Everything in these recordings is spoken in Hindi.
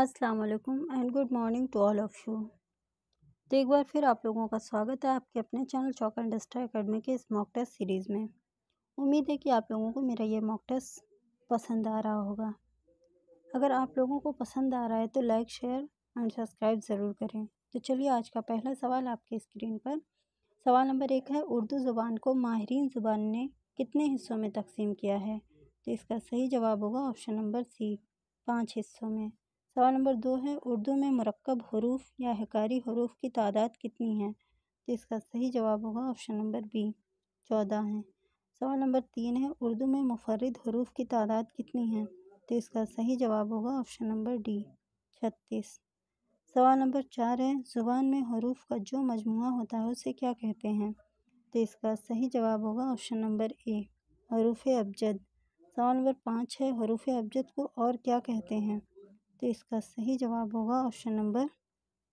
अस्सलाम वालेकुम and good morning to all of you तो एक बार फिर आप लोगों का स्वागत है आपके अपने चैनल चौक इंडस्ट्री अकेडमी के इस मॉक टेस्ट सीरीज़ में उम्मीद है कि आप लोगों को मेरा ये मॉक टेस्ट पसंद आ रहा होगा अगर आप लोगों को पसंद आ रहा है तो लाइक शेयर एंड सब्सक्राइब ज़रूर करें तो चलिए आज का पहला सवाल आपके स्क्रीन पर सवाल नंबर एक है उर्दू ज़ुबान को माहरीन ज़ुबान ने कितने हिस्सों में तकसीम किया है तो इसका सही जवाब होगा ऑप्शन नंबर सी पाँच हिस्सों में सवाल नंबर दो है उर्दू में मरकब हरूफ या हकारी हरूफ की तादाद कितनी है तो इसका सही जवाब होगा ऑप्शन नंबर बी चौदह है सवाल नंबर तीन है उर्दू में मुफरद हरूफ की तादाद कितनी है तो इसका सही जवाब होगा ऑप्शन नंबर डी छत्तीस सवाल नंबर चार है ज़ुबान में हरूफ का जो मजमू होता है उसे क्या कहते हैं तो इसका सही जवाब होगा ऑप्शन नंबर ए हरूफ अबजद सवाल नंबर पाँच है हरूफ अबजद को और क्या कहते हैं तो इसका सही जवाब होगा ऑप्शन नंबर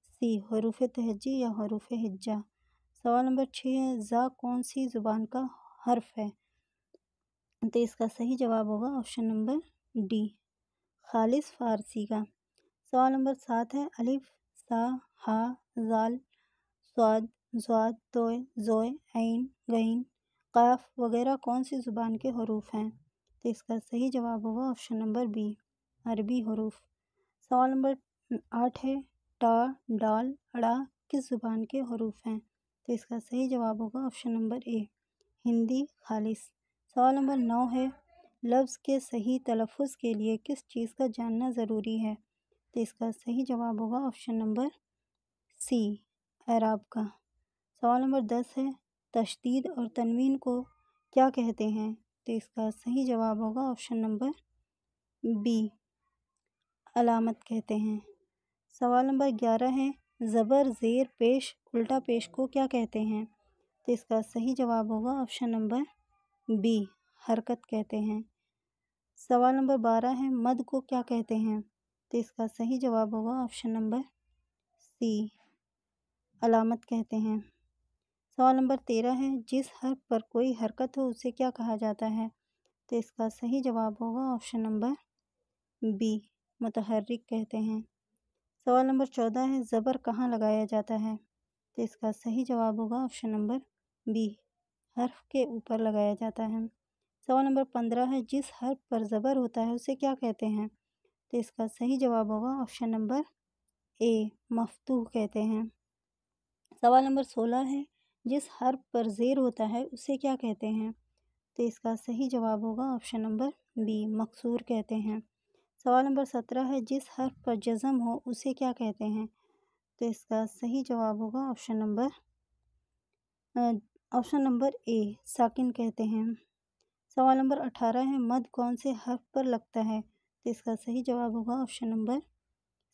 सी हरूफ तहजी या हरूफ हिज्जा सवाल नंबर छः है ज़ा कौन सी ज़ुबान का हर्फ है तो इसका सही जवाब होगा ऑप्शन नंबर डी खालिस फ़ारसी का सवाल नंबर सात है अलिफ सा हा जाल स्वाद जवाद तोय जोए ऐन गैन काफ वगैरह कौन सी ज़ुबान के हरूफ हैं तो इसका सही जवाब होगा ऑप्शन नंबर बी अरबी हरूफ सवाल नंबर आठ है टा डाल अड़ा किस ज़ुबान के हरूफ हैं तो इसका सही जवाब होगा ऑप्शन नंबर ए हिंदी खालिश सवाल नंबर नौ है लफ्ज़ के सही तलफ़ के लिए किस चीज़ का जानना ज़रूरी है तो इसका सही जवाब होगा ऑप्शन नंबर सी अराब का सवाल नंबर दस है तशदीद और तनवीन को क्या कहते हैं तो इसका सही जवाब होगा ऑप्शन नंबर बी अलामत कहते हैं सवाल नंबर ग्यारह है ज़बर ज़ेर पेश उल्टा पेश को क्या कहते हैं तो इसका सही जवाब होगा ऑप्शन नंबर बी हरकत कहते हैं सवाल नंबर बारह है मद को क्या कहते हैं तो इसका सही जवाब होगा ऑप्शन नंबर सी अलामत कहते हैं सवाल नंबर तेरह है जिस हर पर कोई हरकत हो उसे क्या कहा जाता है तो इसका सही जवाब होगा ऑप्शन नंबर बी मतहरक कहते हैं सवाल नंबर चौदह है ज़बर कहाँ लगाया जाता है तो इसका सही जवाब होगा ऑप्शन नंबर बी हर्फ के ऊपर लगाया जाता है सवाल नंबर पंद्रह है जिस हर्फ पर ज़बर होता है उसे क्या कहते हैं तो इसका सही जवाब होगा ऑप्शन नंबर ए मफतू कहते हैं सवाल नंबर सोलह है जिस हर्फ पर ज़ेर होता है उसे क्या कहते हैं तो इसका सही जवाब होगा ऑप्शन नंबर बी मकसूर कहते हैं सवाल नंबर सत्रह है जिस हर्फ पर जज़म हो उसे क्या कहते हैं तो इसका सही जवाब होगा option number option number A साकिन कहते हैं सवाल नंबर अठारह है मद कौन से हर्फ पर लगता है तो इसका सही जवाब होगा ऑप्शन नंबर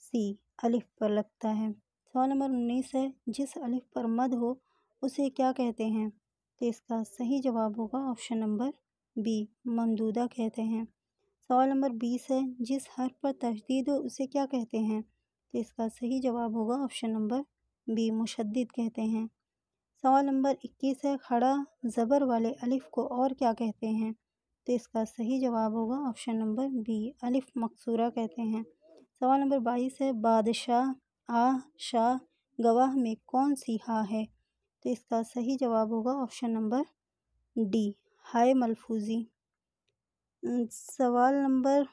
सी अलिफ पर लगता है सवाल नंबर उन्नीस है जिस अलिफ पर मद हो उसे क्या कहते हैं तो इसका सही जवाब होगा ऑप्शन नंबर बी ममदूदा कहते हैं सवाल नंबर बीस है जिस हर पर तशदीद हो उसे क्या कहते हैं तो इसका सही जवाब होगा ऑप्शन नंबर बी मुशद कहते हैं सवाल नंबर इक्कीस है खड़ा ज़बर वाले अलिफ़ को और क्या कहते हैं तो इसका सही जवाब होगा ऑप्शन नंबर बी अलिफ़ मकसूरा कहते हैं सवाल नंबर बाईस है बादशाह आ शाह गवाह में कौन सी हा है तो इसका सही जवाब होगा ऑप्शन नंबर डी हाय मलफूजी सवाल नंबर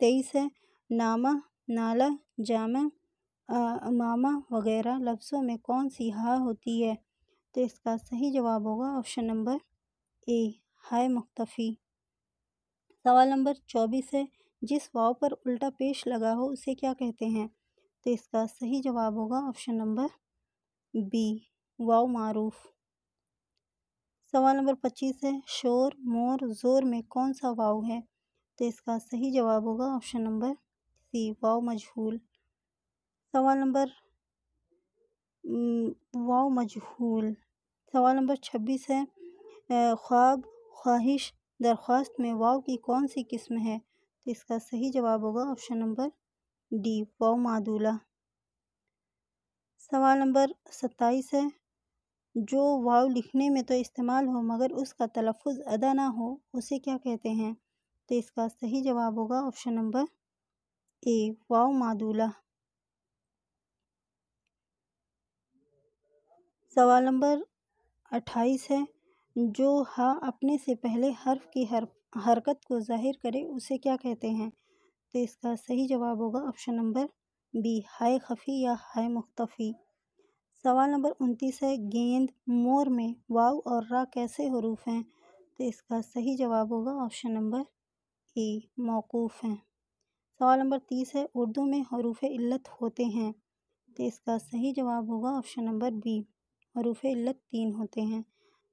तेईस है नामा नाला जामा मामा वगैरह लफ्ज़ों में कौन सी हा होती है तो इसका सही जवाब होगा ऑप्शन नंबर ए हाय मुख्तफ़ी सवाल नंबर चौबीस है जिस वाव पर उल्टा पेश लगा हो उसे क्या कहते हैं तो इसका सही जवाब होगा ऑप्शन नंबर बी वाव मारूफ सवाल नंबर पच्चीस है शोर मोर जोर में कौन सा वाव है तो इसका सही जवाब होगा ऑप्शन नंबर सी वाव मजहूल सवाल नंबर वाव मजहूल सवाल नंबर छब्बीस है ख्वाब ख्वाहिश दरख्वास्त में वाव की कौन सी किस्म है तो इसका सही जवाब होगा ऑप्शन नंबर डी वाव मादूला सवाल नंबर सत्ताईस है जो वाव लिखने में तो इस्तेमाल हो मगर उसका तलफ़ अदा ना हो उसे क्या कहते हैं तो इसका सही जवाब होगा ऑप्शन नंबर ए वाव मादूला सवाल नंबर अट्ठाईस है जो हा अपने से पहले हर्फ की हर, हरकत को जाहिर करे उसे क्या कहते हैं तो इसका सही जवाब होगा ऑप्शन नंबर बी हाय खफ़ी या हाय मुख्तफ़ी सवाल नंबर उनतीस है गेंद मोर में वाव और रा कैसे हरूफ हैं तो इसका सही जवाब होगा ऑप्शन नंबर ए मौकूफ़ हैं सवाल नंबर तीस है उर्दू में हरूफ इल्लत होते हैं तो इसका सही जवाब होगा ऑप्शन नंबर बी हरूफ इल्लत तीन होते हैं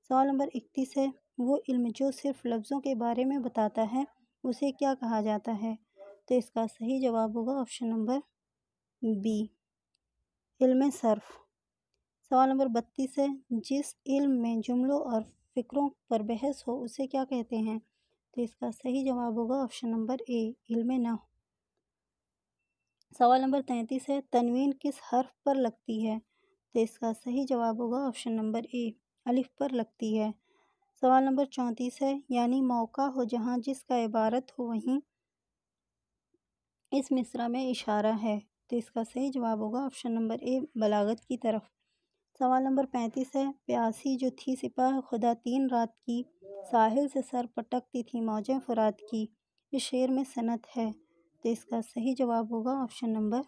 सवाल नंबर इकतीस है वो इल्म जो सिर्फ लफ्ज़ों के बारे में बताता है उसे क्या कहा जाता है तो इसका सही जवाब होगा ऑप्शन नंबर बी इल्म सर्फ़ सवाल नंबर बत्तीस है जिस इल्म में जुमलों और फ़िक्रों पर बहस हो उसे क्या कहते हैं तो इसका सही जवाब होगा ऑप्शन नंबर ए इल्म ना सवाल नंबर तैंतीस है तनवीन किस हर्फ पर लगती है तो इसका सही जवाब होगा ऑप्शन नंबर ए अलिफ पर लगती है सवाल नंबर चौंतीस है यानी मौका हो जहाँ जिसका इबारत हो वहीं इस मिसरा में इशारा है तो इसका सही जवाब होगा ऑप्शन नंबर ए बलागत की तरफ सवाल नंबर पैंतीस है प्यासी जो थी सिपाह खुदा तीन रात की साहिल से सर पटकती थी मौजें फुरात की इस शेर में सनत है तो इसका सही जवाब होगा ऑप्शन नंबर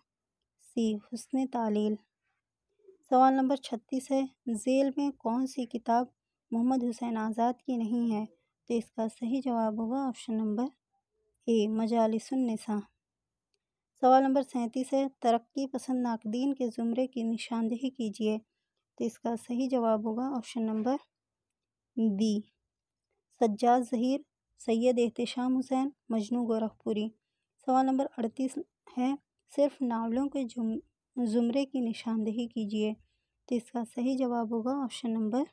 सी हुसन तालील सवाल नंबर छत्तीस है जेल में कौन सी किताब मोहम्मद हुसैन आज़ाद की नहीं है तो इसका सही जवाब होगा ऑप्शन नंबर ए मजालसन्निसा सवाल नंबर सैंतीस है तरक्की पसंद नाकदीन के ज़ुमरे की निशानदेही कीजिए तो इसका सही जवाब होगा option number B Sajjad Zaheer Syed Ehtesham Hussain Majnu Gorakhpuri सवाल नंबर अड़तीस है सिर्फ नावलों के जुम ज़ुमरे की निशानदेही कीजिए तो इसका सही जवाब होगा ऑप्शन नंबर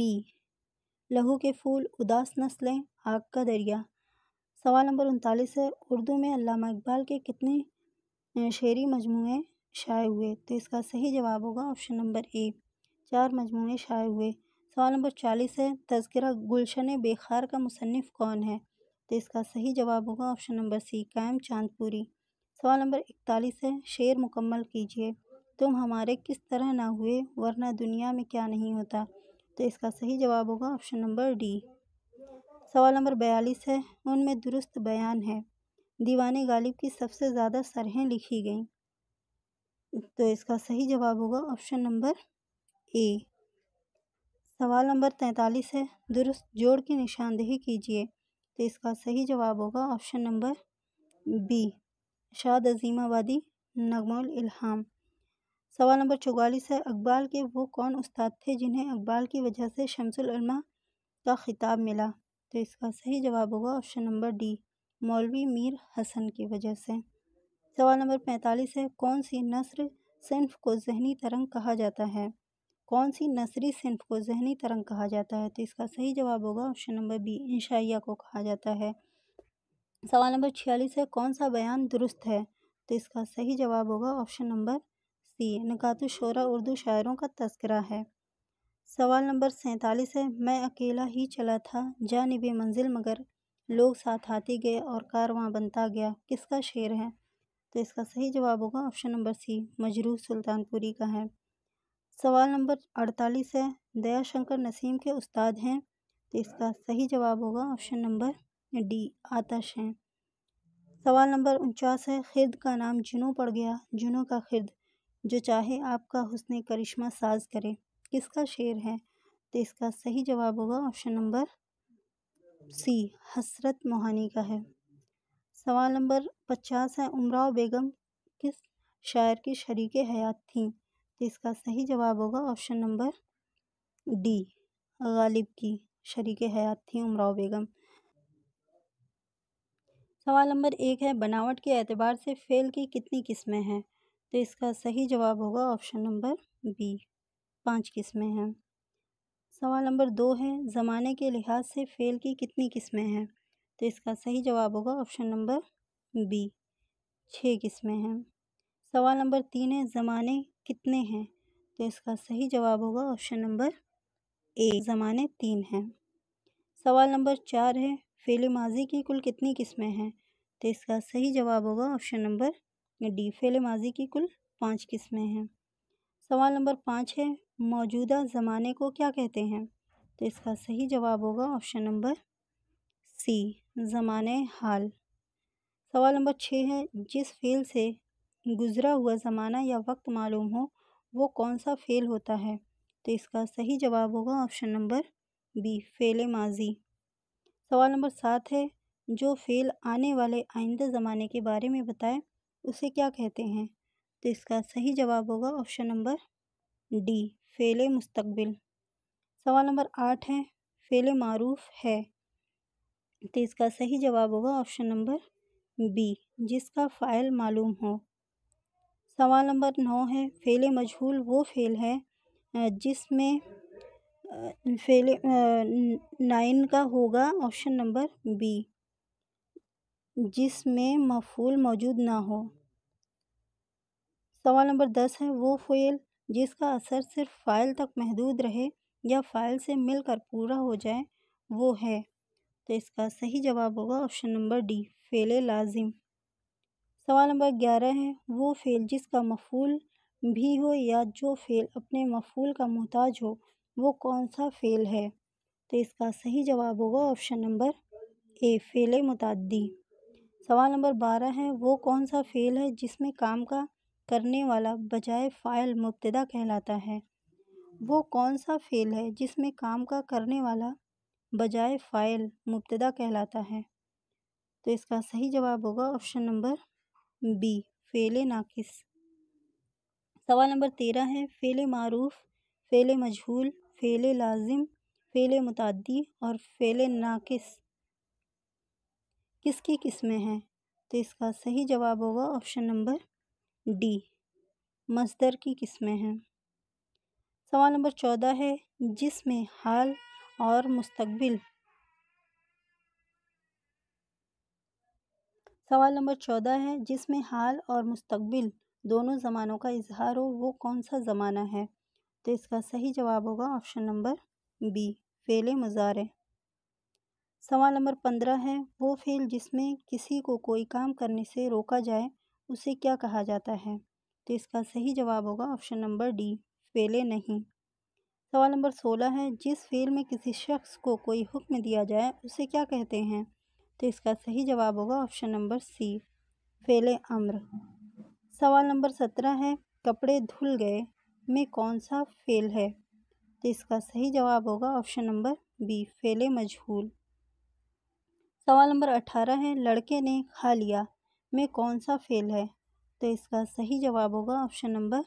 बी लहू के फूल उदास नस्लें आग का दरिया सवाल नंबर उनतालीस है उर्दू में अलामा इकबाल के कितने शेरी मजमू शाये हुए तो इसका सही जवाब होगा ऑप्शन नंबर ए चार मजमू शाये हुए सवाल नंबर चालीस है तस्करा गुलशन बेखार का मुसनफ़ कौन है तो इसका सही जवाब होगा ऑप्शन नंबर सी कायम चांदपुरी सवाल नंबर इकतालीस है शेर मुकम्मल कीजिए तुम हमारे किस तरह ना हुए वरना दुनिया में क्या नहीं होता तो इसका सही जवाब होगा ऑप्शन नंबर डी सवाल नंबर बयालीस है उनमें दुरुस्त बयान है दीवाने गालिब की सबसे ज़्यादा सरहें लिखी गईं तो इसका सही जवाब होगा ऑप्शन नंबर ए सवाल नंबर तैंतालीस है दुरुस्त जोड़ की निशानदेही कीजिए तो इसका सही जवाब होगा ऑप्शन नंबर बी शाद अजीमाबादी नगमुल इल्हाम सवाल नंबर चौवालीस है अकबाल के वो कौन उस्ताद थे जिन्हें अकबाल की वजह से शमसलमा का खिताब मिला तो इसका सही जवाब होगा ऑप्शन नंबर डी मौलवी मीर हसन की वजह से सवाल नंबर पैंतालीस है कौन सी नसर सिंफ को जहनी तरंग कहा जाता है कौन सी नसरी सिन्फ को जहनी तरंग कहा जाता है तो इसका सही जवाब होगा ऑप्शन नंबर बी इंशाइया को कहा जाता है सवाल नंबर छियालीस है कौन सा बयान दुरुस्त है तो इसका सही जवाब होगा option number C Nikat Shuara Urdu शायरों का तस्करा है सवाल नंबर सैंतालीस है मैं अकेला ही चला था जानब मंजिल मगर लोग साथ आते गए और कारवां बनता गया किसका शेर है तो इसका सही जवाब होगा option number C Majrooh Sultanpuri का है सवाल नंबर अड़तालीस है दयाशंकर नसीम के उस्ताद हैं तो इसका सही जवाब होगा ऑप्शन नंबर डी आतश हैं सवाल नंबर उनचास है खिद का नाम जुनू पड़ गया जुनू का खिद जो चाहे आपका हुसन करिश्मा साज करे किसका शेर है तो इसका सही जवाब होगा ऑप्शन नंबर सी हसरत मोहानी का है सवाल नंबर पचास है उमराव बेगम किस शायर की शरीक हयात थी तो इसका सही जवाब होगा ऑप्शन नंबर डी गालिब की शरीक हयात थी उमराव बेगम सवाल नंबर एक है बनावट के एतबार से फेल की कितनी किस्में हैं तो इसका सही जवाब होगा ऑप्शन नंबर बी पांच किस्में हैं सवाल नंबर दो है ज़माने के लिहाज से फ़ेल की कितनी किस्में हैं तो इसका सही जवाब होगा ऑप्शन नंबर बी छः किस्में हैं सवाल नंबर तीन है ज़माने कितने हैं तो इसका सही जवाब होगा ऑप्शन नंबर ए ज़माने तीन हैं सवाल नंबर चार है फेल माजी की कुल कितनी किस्में हैं तो इसका सही जवाब होगा ऑप्शन नंबर डी फेल माजी की कुल पाँच किस्में हैं सवाल नंबर पाँच है मौजूदा ज़माने को क्या कहते हैं तो इसका सही जवाब होगा ऑप्शन नंबर सी ज़मान हाल सवाल नंबर छः है जिस फेल से गुज़रा हुआ ज़माना या वक्त मालूम हो वो कौन सा फ़ेल होता है तो इसका सही जवाब होगा ऑप्शन नंबर बी फ़ेल माजी सवाल नंबर सात है जो फ़ेल आने वाले आइंदा ज़माने के बारे में बताए उसे क्या कहते हैं तो इसका सही जवाब होगा ऑप्शन नंबर डी फ़ेल मुस्तबिल सवाल नंबर आठ है फ़ेल मरूफ़ है तो इसका सही जवाब होगा ऑप्शन नंबर बी जिसका फ़ाइल मालूम हो सवाल नंबर नौ है फ़ेल मजहूल वो फ़ेल है जिसमें फेल नाइन का होगा ऑप्शन नंबर बी जिसमें मफूल मौजूद ना हो सवाल नंबर दस है वो फ़ेल जिसका असर सिर्फ फ़ाइल तक महदूद रहे या फ़ाइल से मिलकर पूरा हो जाए वो है तो इसका सही जवाब होगा ऑप्शन नंबर डी फ़ेल लाजिम सवाल नंबर ग्यारह है वो फ़ेल जिसका मफूल भी हो या जो फ़ेल अपने मफूल का मोहताज हो वो कौन सा फ़ेल है तो इसका सही जवाब होगा ऑप्शन नंबर ए फ़ेल मतदी सवाल नंबर बारह है वो कौन सा फ़ेल है जिसमें काम का करने वाला बजाय फ़ाइल मुबतदा कहलाता है वो कौन सा फ़ेल है जिसमें काम का करने वाला बजाय फ़ाइल मुबतदा कहलाता है तो इसका सही जवाब होगा ऑप्शन नंबर बी फ़ेले नाकिस सवाल नंबर तेरह है फ़ेले मारूफ फ़ेले मजहूल फ़ेले लाजिम फ़ेले मुतादी और फ़ेले नाकिस किसकी किस्में हैं तो इसका सही जवाब होगा ऑप्शन नंबर डी मजदर की किस्में हैं सवाल नंबर चौदह है जिसमें हाल और मुस्तबिल सवाल नंबर चौदह है जिसमें हाल और मुस्तबिल दोनों ज़मानों का इजहार हो वो कौन सा ज़माना है तो इसका सही जवाब होगा ऑप्शन नंबर बी फ़ेल मजारे सवाल नंबर पंद्रह है वो फ़ेल जिसमें किसी को कोई काम करने से रोका जाए उसे क्या कहा जाता है तो इसका सही जवाब होगा ऑप्शन नंबर डी फ़ेले नहीं सवाल नंबर सोलह है जिस फेल में किसी शख्स को कोई हुक्म दिया जाए उसे क्या कहते हैं तो इसका सही जवाब होगा ऑप्शन नंबर सी फेल अम्र सवाल नंबर सत्रह है कपड़े धुल गए में कौन सा फेल है तो इसका सही जवाब होगा ऑप्शन नंबर बी फेले मजहूल सवाल नंबर अठारह है लड़के ने खा लिया में कौन सा फेल है तो इसका सही जवाब होगा ऑप्शन नंबर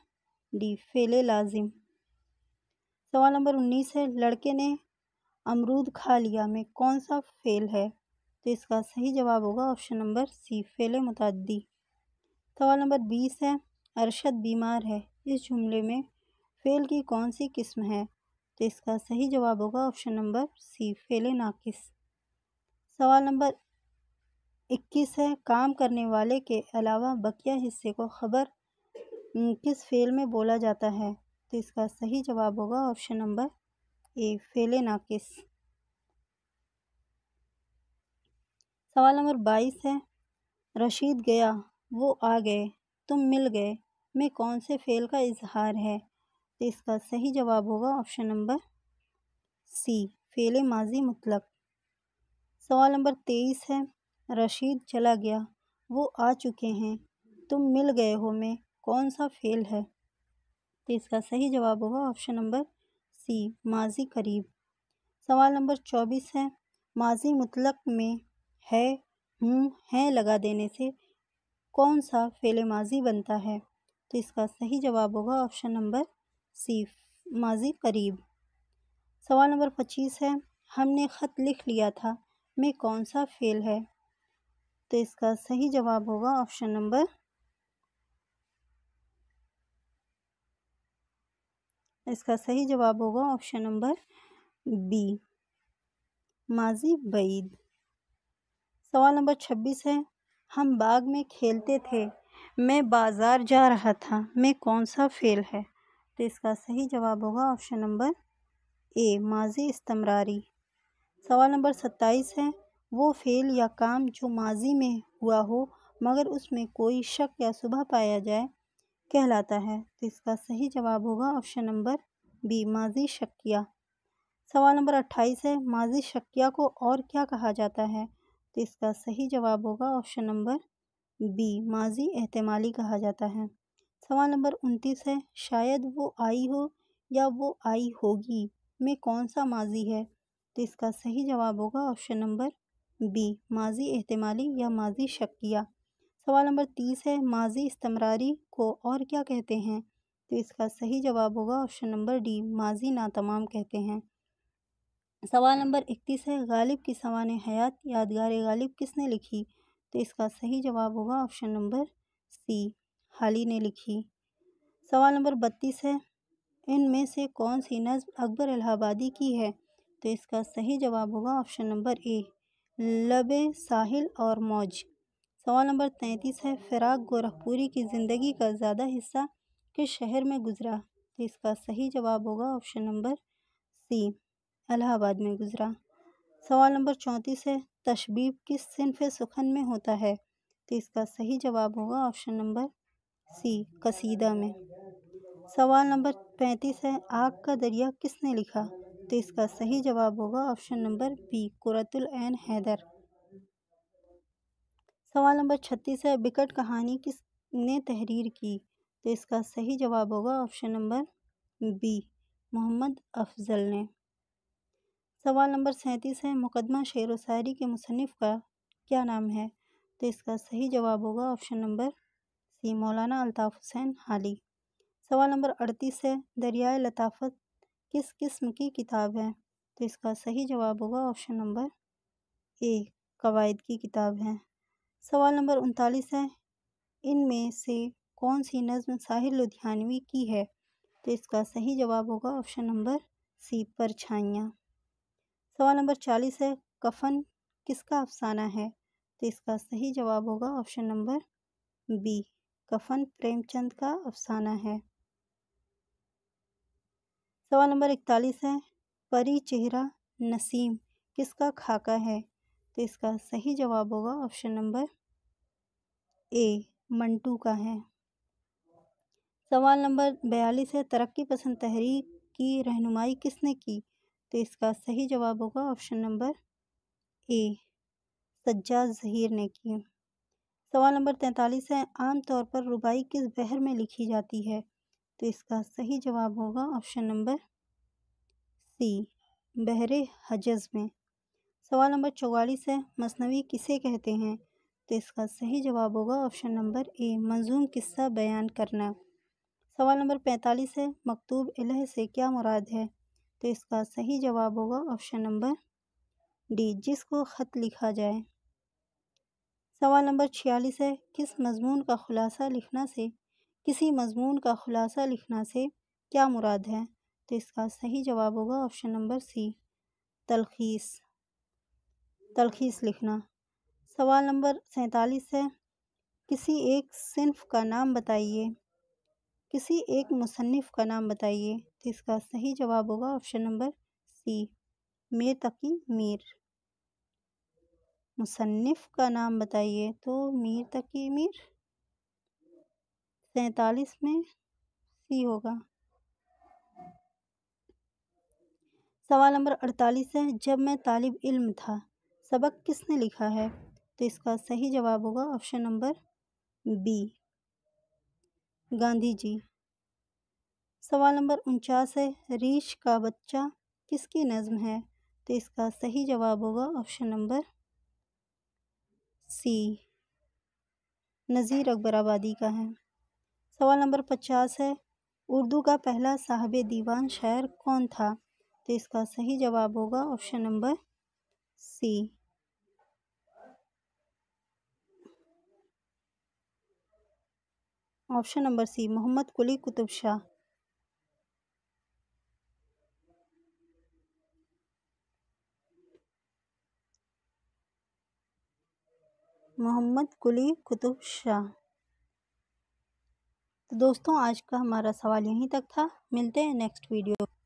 डी फेले लाजिम सवाल नंबर उन्नीस है लड़के ने अमरूद खा लिया में कौन सा फेल है तो इसका सही जवाब होगा ऑप्शन नंबर सी फेल मुतदी सवाल नंबर बीस है अरशद बीमार है इस जुमले में फेल की कौन सी किस्म है तो इसका सही जवाब होगा ऑप्शन नंबर सी फेल नाकिस सवाल नंबर इक्कीस है काम करने वाले के अलावा बकिया हिस्से को खबर किस फेल में बोला जाता है तो इसका सही जवाब होगा ऑप्शन नंबर ए फेलेनाकिस सवाल नंबर बाईस है रशीद गया वो आ गए तुम मिल गए में कौन से फेल का इजहार है तो इसका सही जवाब होगा ऑप्शन नंबर सी फेल माजी मतलब सवाल नंबर तेईस है रशीद चला गया वो आ चुके हैं तुम मिल गए हो में कौन सा फेल है तो इसका सही जवाब होगा ऑप्शन नंबर सी माजी करीब सवाल नंबर चौबीस है माजी मुतलक में है हूँ हैं लगा देने से कौन सा फेले माजी बनता है तो इसका सही जवाब होगा ऑप्शन नंबर सी माजी करीब सवाल नंबर पच्चीस है हमने ख़त लिख लिया था में कौन सा फेल है तो इसका सही जवाब होगा ऑप्शन नंबर इसका सही जवाब होगा ऑप्शन नंबर बी माजी बईद सवाल नंबर छब्बीस है हम बाग में खेलते थे मैं बाज़ार जा रहा था मैं कौन सा फेल है तो इसका सही जवाब होगा ऑप्शन नंबर ए माजी इस्तमरारी सवाल नंबर सत्ताईस है वो फेल या काम जो माजी में हुआ हो मगर उसमें कोई शक या सुबह पाया जाए कहलाता है तो इसका सही जवाब होगा ऑप्शन नंबर बी माजी शक्या सवाल नंबर अट्ठाईस है माजी शक्या को और क्या कहा जाता है तो इसका सही जवाब होगा ऑप्शन नंबर बी माजी एहतमाली कहा जाता है सवाल नंबर उनतीस है शायद वो आई हो या वो आई होगी में कौन सा माजी है तो इसका सही जवाब होगा ऑप्शन नंबर बी माजी एहतमाली या माजी शक्या सवाल नंबर तीस है माजी इस्तमरारी को और क्या कहते हैं तो इसका सही जवाब होगा ऑप्शन नंबर डी माजी नातमाम कहते हैं सवाल नंबर इकतीस है गालिब की सवान हयात यादगार गालिब किसने लिखी तो इसका सही जवाब होगा ऑप्शन नंबर सी हाली ने लिखी सवाल नंबर बत्तीस है इन में से कौन सी नज्म अकबर इलाहाबादी की है तो इसका सही जवाब होगा ऑप्शन नंबर ए लबे साहिल और मौज सवाल नंबर तैंतीस है फिराक गोरखपुरी की ज़िंदगी का ज़्यादा हिस्सा किस शहर में गुजरा तो इसका सही जवाब होगा ऑप्शन नंबर सी अलाहाबाद में गुजरा सवाल नंबर चौंतीस है तशबीब किस सिनफ सुखन में होता है तो इसका सही जवाब होगा ऑप्शन नंबर सी कसीदा में सवाल नंबर पैंतीस है आग का दरिया किसने लिखा तो इसका सही जवाब होगा option number B Qurratulain Hyder सवाल नंबर छत्तीस है विकट कहानी किस ने तहरीर की तो इसका सही जवाब होगा option number B Mohammad Afzal ने सवाल नंबर सैंतीस है मुकदमा शेर व शायरी के मुसनफ़ का क्या नाम है तो इसका सही जवाब होगा ऑप्शन नंबर सी मौलाना अल्ताफ़ हुसैन हाली सवाल नंबर अड़तीस है दरियाए लताफत किस किस्म की किताब है तो इसका सही जवाब होगा ऑप्शन नंबर ए कवायद की किताब है सवाल नंबर उनतालीस है इनमें से कौन सी नज़म साहिर लुधियानवी की है तो इसका सही जवाब होगा ऑप्शन नंबर सी परछाइयाँ सवाल नंबर चालीस है कफन किसका अफसाना है तो इसका सही जवाब होगा ऑप्शन नंबर बी कफन प्रेमचंद का अफसाना है सवाल नंबर इकतालीस है परी चेहरा नसीम किसका खाका है तो इसका सही जवाब होगा ऑप्शन नंबर ए मंटू का है सवाल नंबर बयालीस है तरक्की पसंद तहरीक की रहनुमाई किसने की तो इसका सही जवाब होगा ऑप्शन नंबर ए सज्जा जहीर ने की सवाल नंबर तैंतालीस है आम तौर पर रुबाई किस बहर में लिखी जाती है तो इसका सही जवाब होगा ऑप्शन नंबर सी बहरे हजज में सवाल नंबर चौवालीस है मसनवी किसे कहते हैं तो इसका सही जवाब होगा ऑप्शन नंबर ए मंजूम किस्सा बयान करना सवाल नंबर पैंतालीस है मकतूब इलह से क्या मुराद है तो इसका सही जवाब होगा ऑप्शन नंबर डी जिसको ख़त लिखा जाए सवाल नंबर छियालीस है किस मजमून का ख़ुलासा लिखना से किसी मजमून का ख़ुलासा लिखना से क्या मुराद है तो इसका सही जवाब होगा ऑप्शन नंबर सी तलखीस तलखीस लिखना सवाल नंबर सैतालीस है किसी एक सिनफ का नाम बताइए किसी एक मुसनफ़ का नाम बताइए तो इसका सही जवाब होगा option number C Mir Taqi Mir मुसनफ़ का नाम बताइए तो मीर तकी मीर सैतालीस में सी होगा सवाल नंबर अड़तालीस है जब मैं तालिब इल्म था सबक किसने लिखा है तो इसका सही जवाब होगा option number B Gandhi ji सवाल नंबर उनचास है रीछ का बच्चा किसकी नज़म है तो इसका सही जवाब होगा option number C Nazir Akbarabadi का है सवाल नंबर पचास है उर्दू का पहला साहब दीवान शायर कौन था तो इसका सही जवाब होगा option number C option number C Muhammad Quli Qutb Shah Muhammad Quli Qutb Shah तो दोस्तों आज का हमारा सवाल यहीं तक था मिलते हैं नेक्स्ट वीडियो